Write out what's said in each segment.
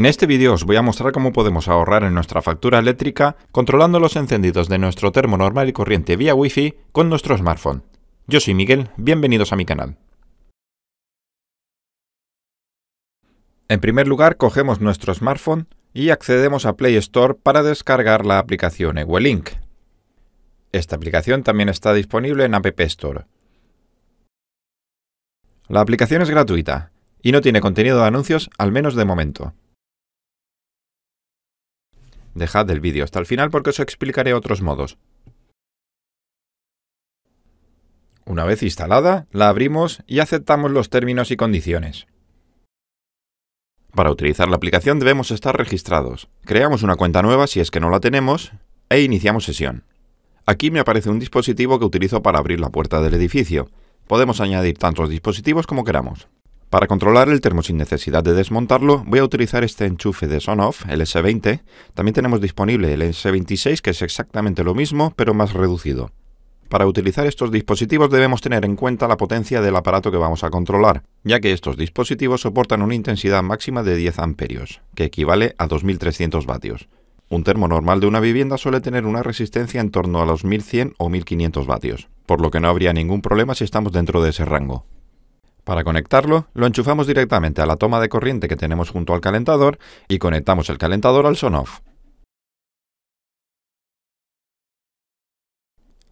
En este vídeo os voy a mostrar cómo podemos ahorrar en nuestra factura eléctrica controlando los encendidos de nuestro termo normal y corriente vía Wi-Fi con nuestro smartphone. Yo soy Miguel, bienvenidos a mi canal. En primer lugar cogemos nuestro smartphone y accedemos a Play Store para descargar la aplicación Ewelink. Esta aplicación también está disponible en App Store. La aplicación es gratuita y no tiene contenido de anuncios, al menos de momento. Dejad el vídeo hasta el final porque os explicaré otros modos. Una vez instalada, la abrimos y aceptamos los términos y condiciones. Para utilizar la aplicación debemos estar registrados. Creamos una cuenta nueva si es que no la tenemos e iniciamos sesión. Aquí me aparece un dispositivo que utilizo para abrir la puerta del edificio. Podemos añadir tantos dispositivos como queramos. Para controlar el termo sin necesidad de desmontarlo, voy a utilizar este enchufe de Sonoff, el S20. También tenemos disponible el S26, que es exactamente lo mismo, pero más reducido. Para utilizar estos dispositivos debemos tener en cuenta la potencia del aparato que vamos a controlar, ya que estos dispositivos soportan una intensidad máxima de 10 amperios, que equivale a 2300 vatios. Un termo normal de una vivienda suele tener una resistencia en torno a los 1100 o 1500 vatios, por lo que no habría ningún problema si estamos dentro de ese rango. Para conectarlo, lo enchufamos directamente a la toma de corriente que tenemos junto al calentador y conectamos el calentador al Sonoff.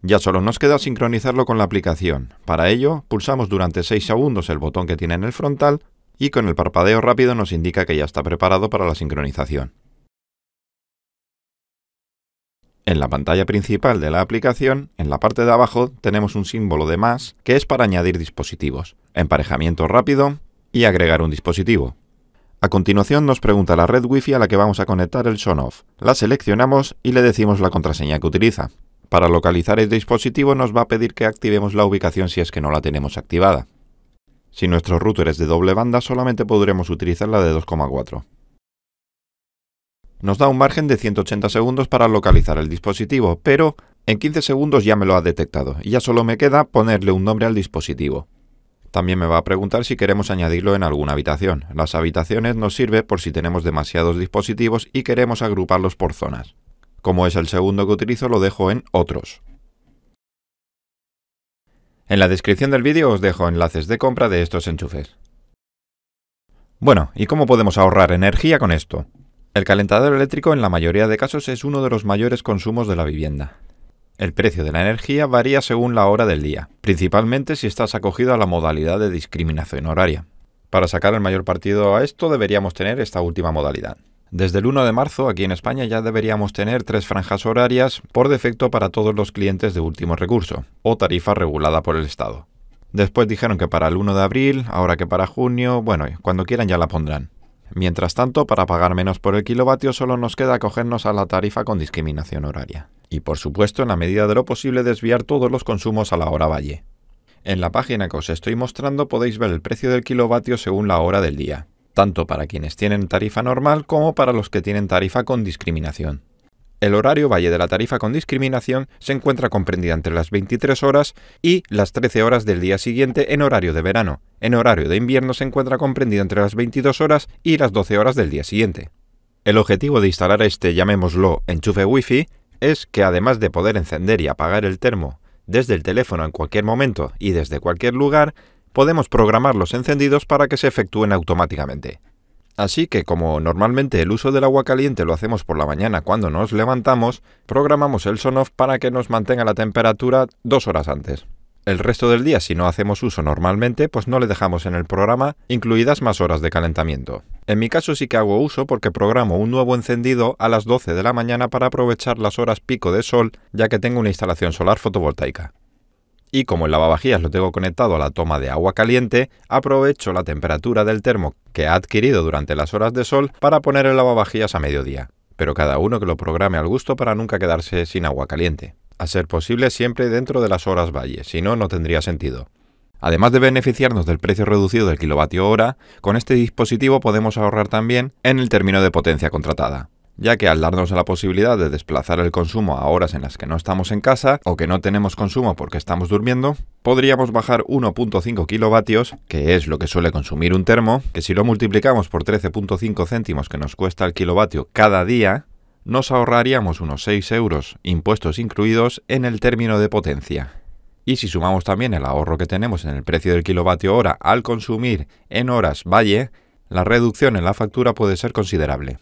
Ya solo nos queda sincronizarlo con la aplicación. Para ello, pulsamos durante 6 segundos el botón que tiene en el frontal y con el parpadeo rápido nos indica que ya está preparado para la sincronización. En la pantalla principal de la aplicación, en la parte de abajo, tenemos un símbolo de más que es para añadir dispositivos, emparejamiento rápido y agregar un dispositivo. A continuación nos pregunta la red Wi-Fi a la que vamos a conectar el SONOFF. La seleccionamos y le decimos la contraseña que utiliza. Para localizar el dispositivo nos va a pedir que activemos la ubicación si es que no la tenemos activada. Si nuestro router es de doble banda solamente podremos utilizar la de 2,4. Nos da un margen de 180 segundos para localizar el dispositivo, pero en 15 segundos ya me lo ha detectado y ya solo me queda ponerle un nombre al dispositivo. También me va a preguntar si queremos añadirlo en alguna habitación. Las habitaciones nos sirve por si tenemos demasiados dispositivos y queremos agruparlos por zonas. Como es el segundo que utilizo lo dejo en Otros. En la descripción del vídeo os dejo enlaces de compra de estos enchufes. Bueno, ¿y cómo podemos ahorrar energía con esto? El calentador eléctrico en la mayoría de casos es uno de los mayores consumos de la vivienda. El precio de la energía varía según la hora del día, principalmente si estás acogido a la modalidad de discriminación horaria. Para sacar el mayor partido a esto deberíamos tener esta última modalidad. Desde el 1 de marzo aquí en España ya deberíamos tener tres franjas horarias por defecto para todos los clientes de último recurso, o tarifa regulada por el Estado. Después dijeron que para el 1 de abril, ahora que para junio, bueno, cuando quieran ya la pondrán. Mientras tanto, para pagar menos por el kilovatio solo nos queda acogernos a la tarifa con discriminación horaria. Y por supuesto, en la medida de lo posible, desviar todos los consumos a la hora valle. En la página que os estoy mostrando podéis ver el precio del kilovatio según la hora del día, tanto para quienes tienen tarifa normal como para los que tienen tarifa con discriminación. El horario valle de la tarifa con discriminación se encuentra comprendida entre las 23 horas y las 13 horas del día siguiente en horario de verano. En horario de invierno se encuentra comprendido entre las 22 horas y las 12 horas del día siguiente. El objetivo de instalar este, llamémoslo, enchufe Wi-Fi es que además de poder encender y apagar el termo desde el teléfono en cualquier momento y desde cualquier lugar, podemos programar los encendidos para que se efectúen automáticamente. Así que como normalmente el uso del agua caliente lo hacemos por la mañana cuando nos levantamos, programamos el Sonoff para que nos mantenga la temperatura dos horas antes. El resto del día, si no hacemos uso normalmente, pues no le dejamos en el programa, incluidas más horas de calentamiento. En mi caso sí que hago uso porque programo un nuevo encendido a las 12 de la mañana para aprovechar las horas pico de sol, ya que tengo una instalación solar fotovoltaica y como el lavavajillas lo tengo conectado a la toma de agua caliente, aprovecho la temperatura del termo que ha adquirido durante las horas de sol para poner el lavavajillas a mediodía, pero cada uno que lo programe al gusto para nunca quedarse sin agua caliente. A ser posible siempre dentro de las horas valle, si no, no tendría sentido. Además de beneficiarnos del precio reducido del kilovatio hora, con este dispositivo podemos ahorrar también en el término de potencia contratada ya que al darnos la posibilidad de desplazar el consumo a horas en las que no estamos en casa o que no tenemos consumo porque estamos durmiendo, podríamos bajar 1.5 kilovatios, que es lo que suele consumir un termo, que si lo multiplicamos por 13.5 céntimos que nos cuesta el kilovatio cada día, nos ahorraríamos unos 6 euros, impuestos incluidos, en el término de potencia. Y si sumamos también el ahorro que tenemos en el precio del kilovatio hora al consumir en horas valle, la reducción en la factura puede ser considerable.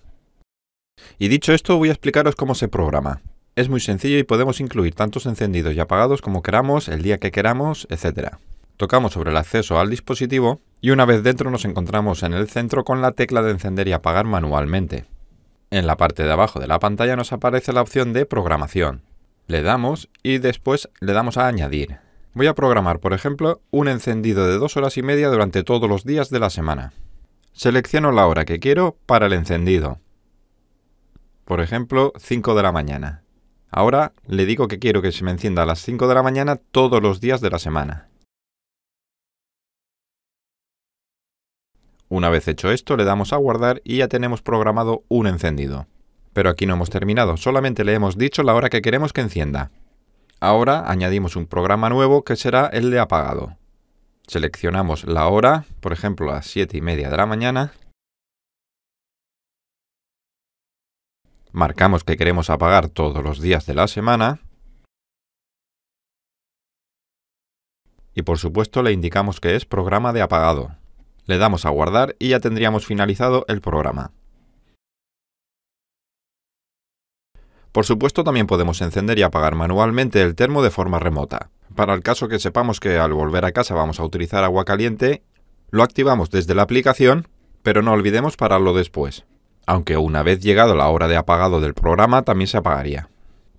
Y dicho esto, voy a explicaros cómo se programa. Es muy sencillo y podemos incluir tantos encendidos y apagados como queramos, el día que queramos, etc. Tocamos sobre el acceso al dispositivo y una vez dentro nos encontramos en el centro con la tecla de encender y apagar manualmente. En la parte de abajo de la pantalla nos aparece la opción de programación. Le damos y después le damos a añadir. Voy a programar, por ejemplo, un encendido de dos horas y media durante todos los días de la semana. Selecciono la hora que quiero para el encendido por ejemplo, 5 de la mañana. Ahora le digo que quiero que se me encienda a las 5 de la mañana todos los días de la semana. Una vez hecho esto, le damos a guardar y ya tenemos programado un encendido. Pero aquí no hemos terminado, solamente le hemos dicho la hora que queremos que encienda. Ahora añadimos un programa nuevo que será el de apagado. Seleccionamos la hora, por ejemplo a las 7 y media de la mañana, marcamos que queremos apagar todos los días de la semana y por supuesto le indicamos que es programa de apagado. Le damos a guardar y ya tendríamos finalizado el programa. Por supuesto también podemos encender y apagar manualmente el termo de forma remota. Para el caso que sepamos que al volver a casa vamos a utilizar agua caliente, lo activamos desde la aplicación, pero no olvidemos pararlo después aunque una vez llegado la hora de apagado del programa también se apagaría.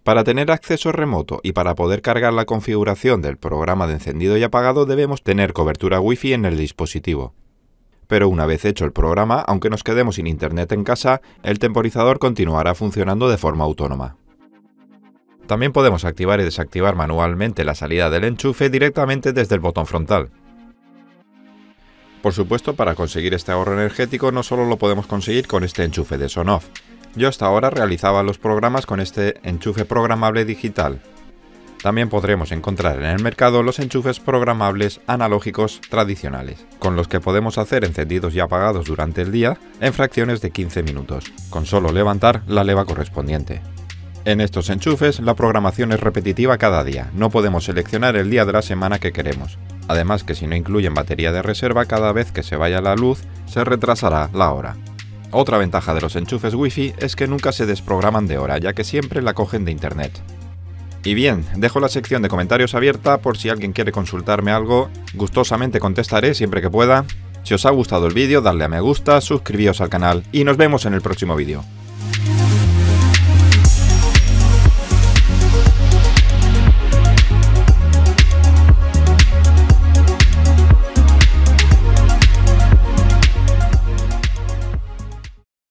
Para tener acceso remoto y para poder cargar la configuración del programa de encendido y apagado debemos tener cobertura Wi-Fi en el dispositivo. Pero una vez hecho el programa, aunque nos quedemos sin internet en casa, el temporizador continuará funcionando de forma autónoma. También podemos activar y desactivar manualmente la salida del enchufe directamente desde el botón frontal. Por supuesto, para conseguir este ahorro energético no solo lo podemos conseguir con este enchufe de Sonoff. Yo hasta ahora realizaba los programas con este enchufe programable digital. También podremos encontrar en el mercado los enchufes programables analógicos tradicionales, con los que podemos hacer encendidos y apagados durante el día en fracciones de 15 minutos, con solo levantar la leva correspondiente. En estos enchufes la programación es repetitiva cada día, no podemos seleccionar el día de la semana que queremos, Además que si no incluyen batería de reserva cada vez que se vaya la luz, se retrasará la hora. Otra ventaja de los enchufes wifi es que nunca se desprograman de hora, ya que siempre la cogen de internet. Y bien, dejo la sección de comentarios abierta por si alguien quiere consultarme algo, gustosamente contestaré siempre que pueda. Si os ha gustado el vídeo, darle a me gusta, suscribíos al canal y nos vemos en el próximo vídeo.